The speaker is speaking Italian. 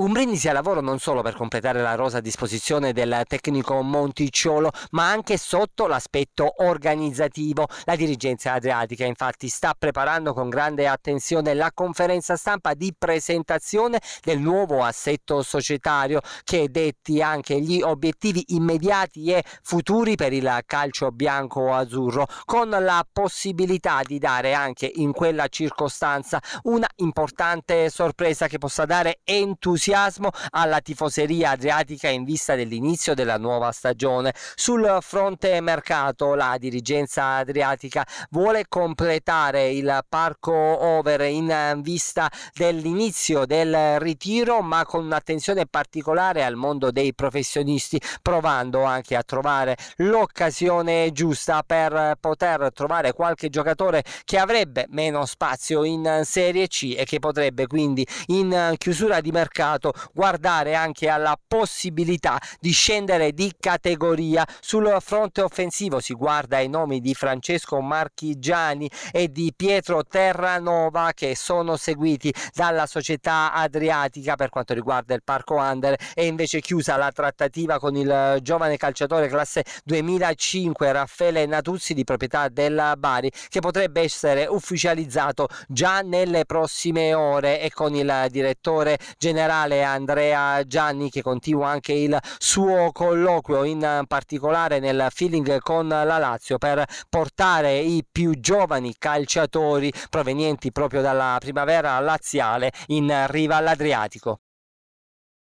Umbrini si è lavoro non solo per completare la rosa a disposizione del tecnico Monticciolo, ma anche sotto l'aspetto organizzativo. La dirigenza adriatica infatti sta preparando con grande attenzione la conferenza stampa di presentazione del nuovo assetto societario che detti anche gli obiettivi immediati e futuri per il calcio bianco-azzurro, con la possibilità di dare anche in quella circostanza una importante sorpresa che possa dare entusiasmo entusiasmo alla tifoseria adriatica in vista dell'inizio della nuova stagione. Sul fronte mercato la dirigenza adriatica vuole completare il parco over in vista dell'inizio del ritiro ma con un'attenzione particolare al mondo dei professionisti provando anche a trovare l'occasione giusta per poter trovare qualche giocatore che avrebbe meno spazio in Serie C e che potrebbe quindi in chiusura di mercato mercato, guardare anche alla possibilità di scendere di categoria. Sul fronte offensivo si guarda ai nomi di Francesco Marchigiani e di Pietro Terranova che sono seguiti dalla società adriatica per quanto riguarda il parco Under e invece chiusa la trattativa con il eh, giovane calciatore classe 2005 Raffaele Natuzzi di proprietà della Bari che potrebbe essere ufficializzato già nelle prossime ore e con il direttore generale generale Andrea Gianni che continua anche il suo colloquio in particolare nel feeling con la Lazio per portare i più giovani calciatori provenienti proprio dalla primavera laziale in riva all'Adriatico.